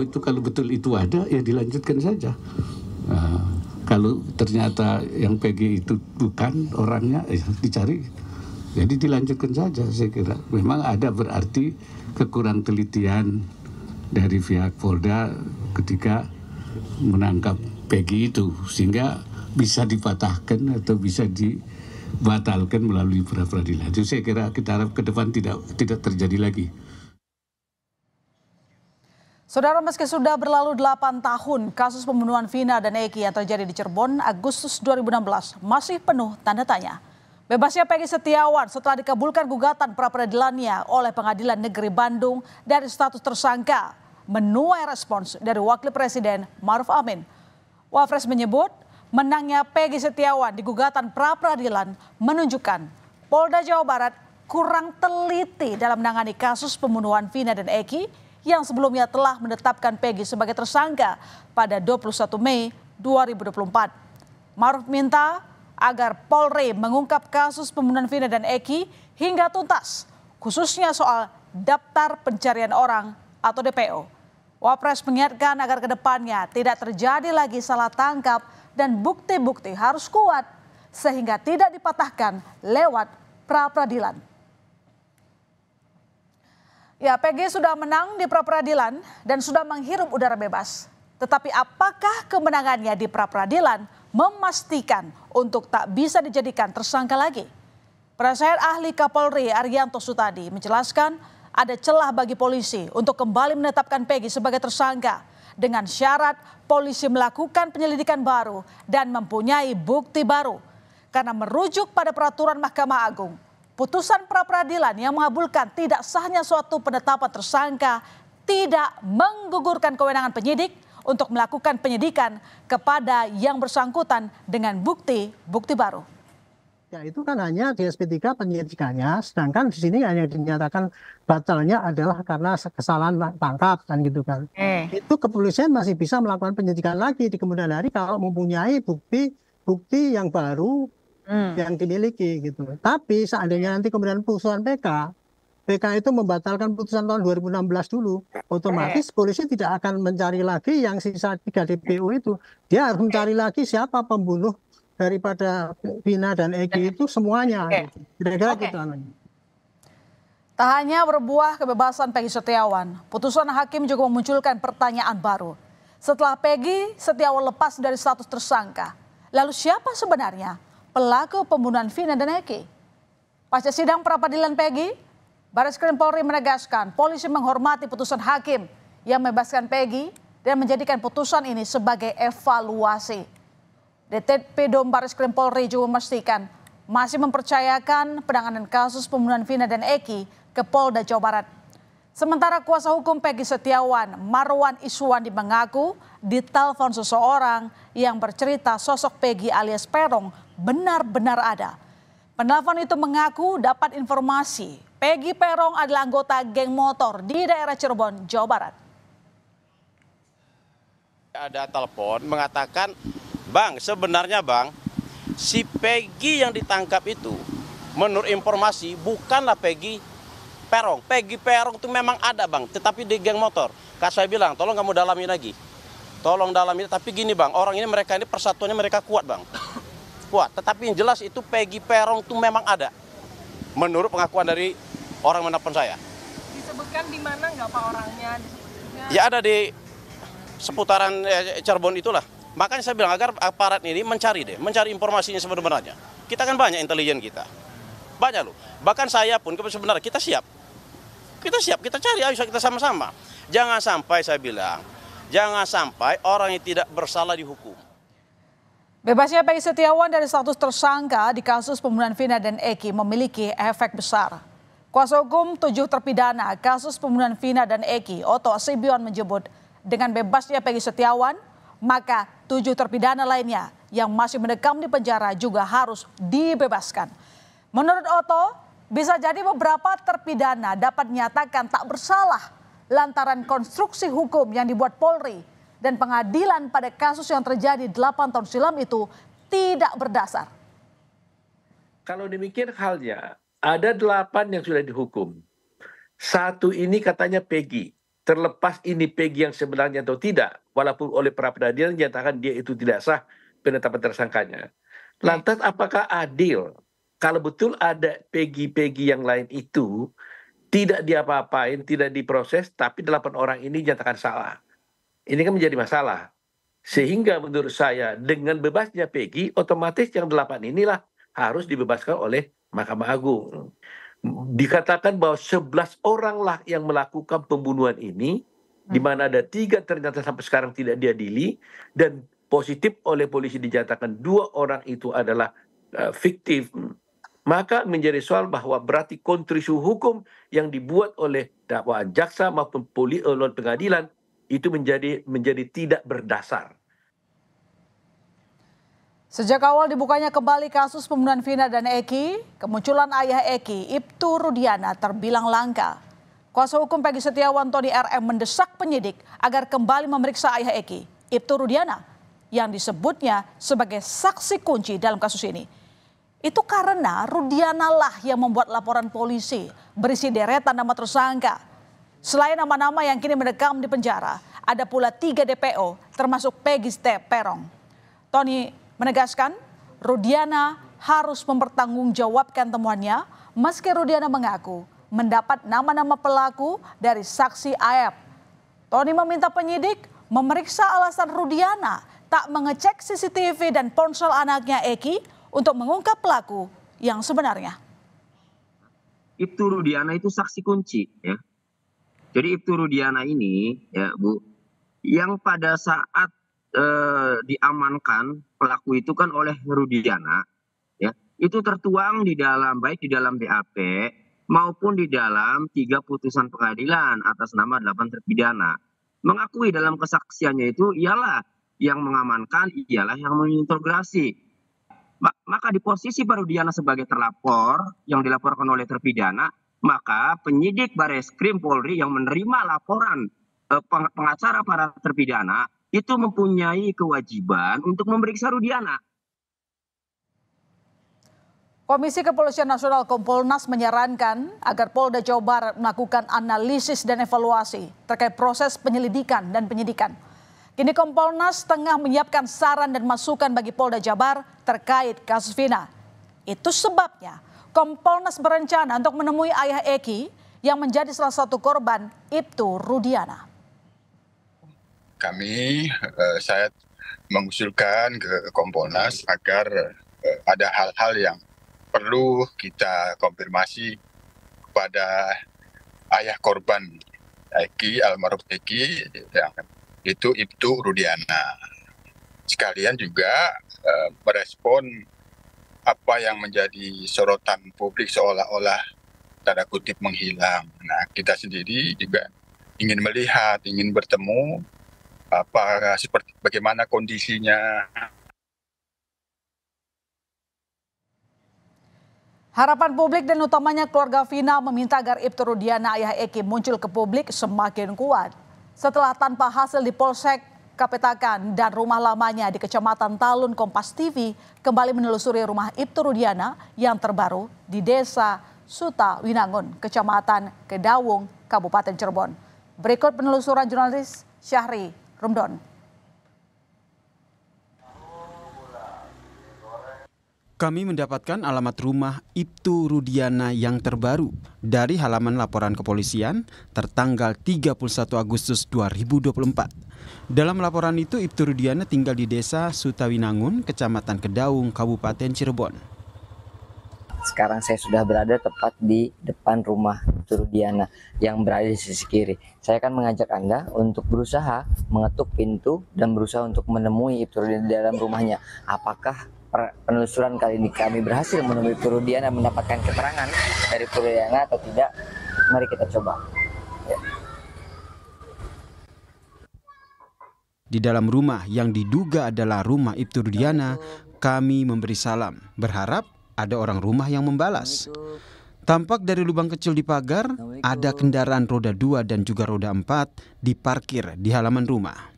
Oh, itu kalau betul itu ada ya dilanjutkan saja. Uh, kalau ternyata yang PG itu bukan orangnya ya dicari. Jadi dilanjutkan saja saya kira. Memang ada berarti kekurang telitian dari pihak Polda ketika menangkap PG itu sehingga bisa dipatahkan atau bisa dibatalkan melalui pra peradilan. Jadi saya kira kita harap ke depan tidak tidak terjadi lagi. Saudara, meski sudah berlalu 8 tahun, kasus pembunuhan Vina dan Eki yang terjadi di Cirebon Agustus 2016 masih penuh tanda tanya. Bebasnya Peggy Setiawan setelah dikabulkan gugatan pra-peradilannya oleh Pengadilan Negeri Bandung dari status tersangka menuai respons dari Wakil Presiden Maruf Amin. Wafres menyebut menangnya Peggy Setiawan di gugatan pra-peradilan menunjukkan Polda Jawa Barat kurang teliti dalam menangani kasus pembunuhan Vina dan Eki yang sebelumnya telah menetapkan Peggy sebagai tersangka pada 21 Mei 2024. Maruf minta agar Polri mengungkap kasus pembunuhan Vina dan Eki hingga tuntas, khususnya soal daftar pencarian orang atau DPO. Wapres mengingatkan agar kedepannya tidak terjadi lagi salah tangkap dan bukti-bukti harus kuat sehingga tidak dipatahkan lewat pra peradilan. Ya, PG sudah menang di pra peradilan dan sudah menghirup udara bebas. Tetapi apakah kemenangannya di pra peradilan memastikan untuk tak bisa dijadikan tersangka lagi? Penasihat ahli Kapolri Arianto Sutadi menjelaskan ada celah bagi polisi untuk kembali menetapkan Peggy sebagai tersangka dengan syarat polisi melakukan penyelidikan baru dan mempunyai bukti baru karena merujuk pada peraturan Mahkamah Agung putusan pra peradilan yang mengabulkan tidak sahnya suatu penetapan tersangka tidak menggugurkan kewenangan penyidik untuk melakukan penyidikan kepada yang bersangkutan dengan bukti-bukti baru. Ya itu kan hanya di SP3 penyidikannya, sedangkan di sini hanya dinyatakan batalnya adalah karena kesalahan tangkap kan gitu kan. Eh. Itu kepolisian masih bisa melakukan penyidikan lagi di kemudian hari kalau mempunyai bukti bukti yang baru hmm. yang dimiliki gitu. Tapi seandainya nanti kemudian putusan PK, PK itu membatalkan putusan tahun 2016 dulu, otomatis eh. polisi tidak akan mencari lagi yang sisa 3 DPO itu. Dia harus mencari lagi siapa pembunuh daripada Vina dan Egi itu semuanya. Gitu. Kira-kira okay. gitu Tak hanya berbuah kebebasan Peggy Setiawan, putusan hakim juga memunculkan pertanyaan baru. Setelah Peggy Setiawan lepas dari status tersangka, lalu siapa sebenarnya pelaku pembunuhan Vina dan Eki. Pasca sidang peradilan Peggy, Baris Krim Polri menegaskan polisi menghormati putusan hakim yang membebaskan Peggy dan menjadikan putusan ini sebagai evaluasi. Detik Dom Baris Krim Polri juga memastikan masih mempercayakan penanganan kasus pembunuhan Vina dan Eki ke Polda Jawa Barat. Sementara kuasa hukum Peggy Setiawan, Marwan Iswandi mengaku ditelepon seseorang yang bercerita sosok Peggy alias Perong benar-benar ada. Penelpon itu mengaku dapat informasi Peggy Perong adalah anggota geng motor di daerah Cirebon, Jawa Barat. Ada telepon mengatakan, Bang, sebenarnya Bang, si Peggy yang ditangkap itu, menurut informasi, bukanlah Peggy Perong. Peggy Perong itu memang ada Bang, tetapi di geng motor. Kak saya bilang, tolong kamu dalami lagi. Tolong dalami, tapi gini Bang, orang ini mereka ini persatuannya mereka kuat Bang kuat. Tetapi yang jelas itu Peggy Perong itu memang ada. Menurut pengakuan dari orang menelpon saya. Disebutkan di mana nggak Pak orangnya? Disebutnya... Ya ada di seputaran eh, Cirebon itulah. Makanya saya bilang agar aparat ini mencari deh, mencari informasinya sebenarnya. Kita kan banyak intelijen kita. Banyak loh. Bahkan saya pun sebenarnya kita siap. Kita siap, kita cari, ayo kita sama-sama. Jangan sampai saya bilang, jangan sampai orang yang tidak bersalah dihukum. Bebasnya Pegi Setiawan dari status tersangka di kasus pembunuhan Vina dan Eki memiliki efek besar. Kuasa hukum tujuh terpidana kasus pembunuhan Vina dan Eki, Oto Sibion menyebut dengan bebasnya Pegi Setiawan, maka tujuh terpidana lainnya yang masih mendekam di penjara juga harus dibebaskan. Menurut Oto, bisa jadi beberapa terpidana dapat nyatakan tak bersalah lantaran konstruksi hukum yang dibuat Polri dan pengadilan pada kasus yang terjadi 8 tahun silam itu tidak berdasar? Kalau demikian halnya, ada delapan yang sudah dihukum. Satu ini katanya Peggy, terlepas ini Peggy yang sebenarnya atau tidak, walaupun oleh para peradilan dinyatakan dia itu tidak sah penetapan tersangkanya. Ya. Lantas apakah adil kalau betul ada Peggy-Peggy yang lain itu tidak diapa-apain, tidak diproses, tapi delapan orang ini dinyatakan salah ini kan menjadi masalah. Sehingga menurut saya dengan bebasnya Peggy, otomatis yang delapan inilah harus dibebaskan oleh Mahkamah Agung. Dikatakan bahwa sebelas oranglah yang melakukan pembunuhan ini hmm. di mana ada tiga ternyata sampai sekarang tidak diadili dan positif oleh polisi dinyatakan dua orang itu adalah uh, fiktif maka menjadi soal bahwa berarti kontrisu hukum yang dibuat oleh dakwaan jaksa maupun poli oleh pengadilan itu menjadi menjadi tidak berdasar. Sejak awal dibukanya kembali kasus pembunuhan Vina dan Eki, kemunculan ayah Eki, Ibtu Rudiana terbilang langka. Kuasa hukum Peggy Setiawan Tony RM mendesak penyidik agar kembali memeriksa ayah Eki, Ibtu Rudiana, yang disebutnya sebagai saksi kunci dalam kasus ini. Itu karena Rudiana lah yang membuat laporan polisi berisi deretan nama tersangka Selain nama-nama yang kini mendekam di penjara, ada pula tiga DPO termasuk Peggy Step Perong. Tony menegaskan Rudiana harus mempertanggungjawabkan temuannya meski Rudiana mengaku mendapat nama-nama pelaku dari saksi AF. Tony meminta penyidik memeriksa alasan Rudiana tak mengecek CCTV dan ponsel anaknya Eki untuk mengungkap pelaku yang sebenarnya. Itu Rudiana itu saksi kunci ya jadi ibtu rudiana ini ya bu yang pada saat eh, diamankan pelaku itu kan oleh rudiana ya itu tertuang di dalam baik di dalam BAP maupun di dalam tiga putusan pengadilan atas nama delapan terpidana mengakui dalam kesaksiannya itu ialah yang mengamankan ialah yang menginterogasi maka di posisi Pak Rudiana sebagai terlapor yang dilaporkan oleh terpidana maka penyidik baris krim polri yang menerima laporan eh, pengacara para terpidana itu mempunyai kewajiban untuk memeriksa Rudiana. Komisi Kepolisian Nasional Kompolnas menyarankan agar Polda Jawa Barat melakukan analisis dan evaluasi terkait proses penyelidikan dan penyidikan. Kini Kompolnas tengah menyiapkan saran dan masukan bagi Polda Jabar terkait kasus Vina. Itu sebabnya Kompolnas berencana untuk menemui ayah Eki yang menjadi salah satu korban Ibtu Rudiana. Kami, eh, saya mengusulkan ke Kompolnas agar eh, ada hal-hal yang perlu kita konfirmasi kepada ayah korban Eki, almarhum Eki, yang itu Ibtu Rudiana. Sekalian juga eh, merespon apa yang menjadi sorotan publik seolah-olah tanda kutip menghilang. Nah, kita sendiri juga ingin melihat, ingin bertemu apa seperti bagaimana kondisinya Harapan publik dan utamanya keluarga Vina meminta agar Ibtu Rudiana ayah Eki muncul ke publik semakin kuat. Setelah tanpa hasil di Polsek Kapetakan dan rumah lamanya di Kecamatan Talun Kompas TV kembali menelusuri rumah Ibtu Rudiana yang terbaru di Desa Suta Winangun, Kecamatan Kedawung, Kabupaten Cirebon. Berikut penelusuran jurnalis Syahri Rumdon. Kami mendapatkan alamat rumah Ibtu Rudiana yang terbaru dari halaman laporan kepolisian tertanggal 31 Agustus 2024. Dalam laporan itu Ibtu Rudiana tinggal di desa Sutawinangun, Kecamatan Kedaung, Kabupaten Cirebon. Sekarang saya sudah berada tepat di depan rumah Ibtu Rudiana yang berada di sisi kiri. Saya akan mengajak Anda untuk berusaha mengetuk pintu dan berusaha untuk menemui Ibtu Rudiana di dalam rumahnya. Apakah penelusuran kali ini kami berhasil menemui Purudiana dan mendapatkan keterangan dari Purudiana atau tidak. Mari kita coba. Ya. Di dalam rumah yang diduga adalah rumah Ibtu Rudiana, kami memberi salam, berharap ada orang rumah yang membalas. Tampak dari lubang kecil di pagar, ada kendaraan roda dua dan juga roda empat diparkir di halaman rumah.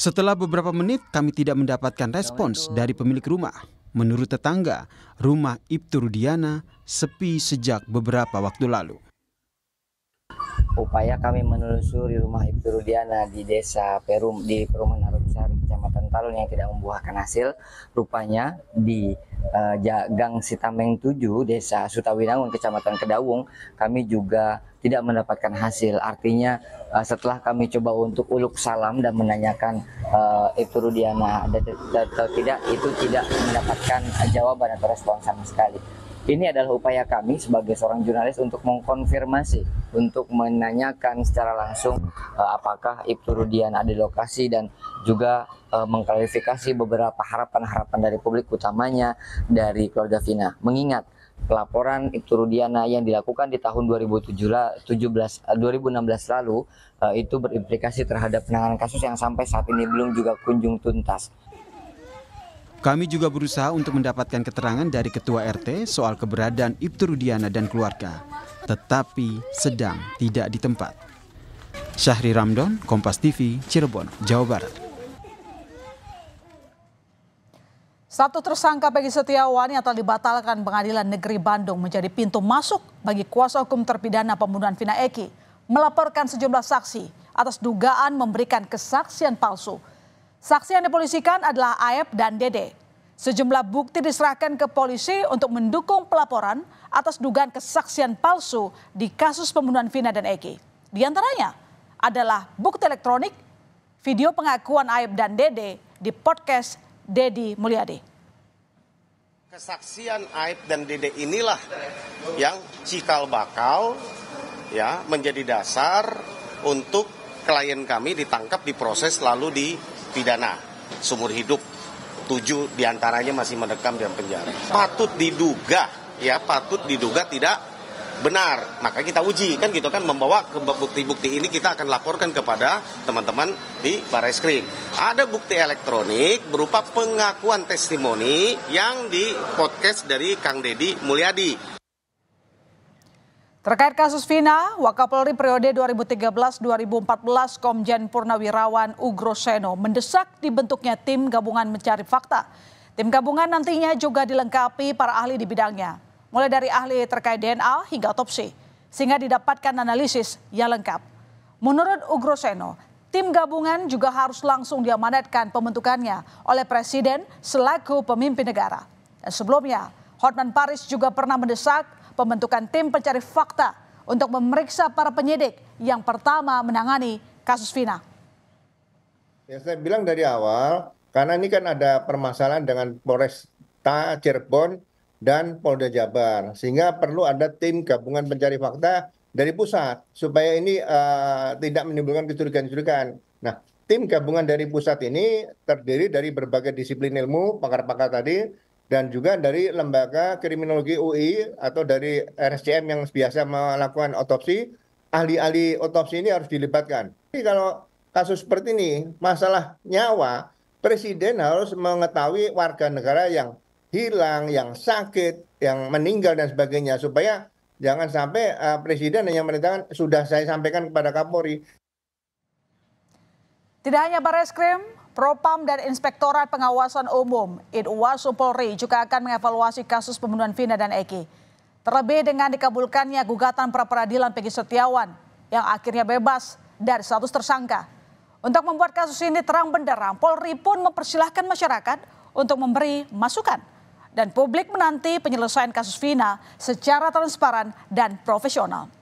Setelah beberapa menit, kami tidak mendapatkan respons dari pemilik rumah. Menurut tetangga, rumah Ibtu Rudiana sepi sejak beberapa waktu lalu. Upaya kami menelusuri rumah Ibtu Rudiana di desa Perum di perumahan Arumsari, Kecamatan Talun yang tidak membuahkan hasil, rupanya di uh, Gang Sitameng 7, Desa Sutawinangun, Kecamatan Kedawung, kami juga tidak mendapatkan hasil. Artinya uh, setelah kami coba untuk uluk salam dan menanyakan uh, itu Rudiana atau tidak itu tidak mendapatkan jawaban atau respon sama sekali. Ini adalah upaya kami sebagai seorang jurnalis untuk mengkonfirmasi, untuk menanyakan secara langsung uh, apakah Ibtu Rudian ada di lokasi dan juga uh, mengklarifikasi beberapa harapan-harapan dari publik utamanya dari keluarga Vina. Mengingat laporan Ibtu Rudiana yang dilakukan di tahun 2017, 2016 eh, lalu eh, itu berimplikasi terhadap penanganan kasus yang sampai saat ini belum juga kunjung tuntas. Kami juga berusaha untuk mendapatkan keterangan dari Ketua RT soal keberadaan Ibtu Rudiana dan keluarga, tetapi sedang tidak di tempat. Syahri Ramdon, Kompas TV, Cirebon, Jawa Barat. Satu tersangka Peggy Setiawan yang telah dibatalkan pengadilan negeri Bandung menjadi pintu masuk bagi kuasa hukum terpidana pembunuhan Vina Eki melaporkan sejumlah saksi atas dugaan memberikan kesaksian palsu. Saksi yang dipolisikan adalah Aep dan Dede. Sejumlah bukti diserahkan ke polisi untuk mendukung pelaporan atas dugaan kesaksian palsu di kasus pembunuhan Vina dan Eki. Di antaranya adalah bukti elektronik, video pengakuan Aep dan Dede di podcast Dedi Mulyadi. Kesaksian Aib dan Dede inilah yang cikal bakal ya menjadi dasar untuk klien kami ditangkap, diproses lalu dipidana sumur hidup. Tujuh diantaranya masih mendekam dan penjara. Patut diduga ya patut diduga tidak benar maka kita uji kan gitu kan membawa bukti-bukti ini kita akan laporkan kepada teman-teman di baris krim ada bukti elektronik berupa pengakuan testimoni yang di podcast dari Kang Deddy Mulyadi Terkait kasus Vina, Wakapolri periode 2013-2014 Komjen Purnawirawan Ugroseno mendesak dibentuknya tim gabungan mencari fakta. Tim gabungan nantinya juga dilengkapi para ahli di bidangnya mulai dari ahli terkait DNA hingga otopsi, sehingga didapatkan analisis yang lengkap. Menurut Ugroseno, tim gabungan juga harus langsung diamanatkan pembentukannya oleh Presiden selaku pemimpin negara. Dan sebelumnya, Hotman Paris juga pernah mendesak pembentukan tim pencari fakta untuk memeriksa para penyidik yang pertama menangani kasus Vina. Ya, saya bilang dari awal, karena ini kan ada permasalahan dengan Polresta Cirebon dan Polda Jabar sehingga perlu ada tim gabungan pencari fakta dari pusat supaya ini uh, tidak menimbulkan kecurigaan-kecurigaan. Nah, tim gabungan dari pusat ini terdiri dari berbagai disiplin ilmu pakar-pakar tadi dan juga dari lembaga kriminologi UI atau dari RSCM yang biasa melakukan otopsi, ahli-ahli otopsi ini harus dilibatkan. Jadi kalau kasus seperti ini, masalah nyawa, presiden harus mengetahui warga negara yang hilang, yang sakit, yang meninggal dan sebagainya supaya jangan sampai uh, presiden yang merintahkan sudah saya sampaikan kepada Kapolri. Tidak hanya Bareskrim, Propam dan Inspektorat Pengawasan Umum Irwasum Polri juga akan mengevaluasi kasus pembunuhan Vina dan Eki. Terlebih dengan dikabulkannya gugatan pra peradilan Peggy Setiawan yang akhirnya bebas dari status tersangka. Untuk membuat kasus ini terang benderang, Polri pun mempersilahkan masyarakat untuk memberi masukan dan publik menanti penyelesaian kasus Vina secara transparan dan profesional.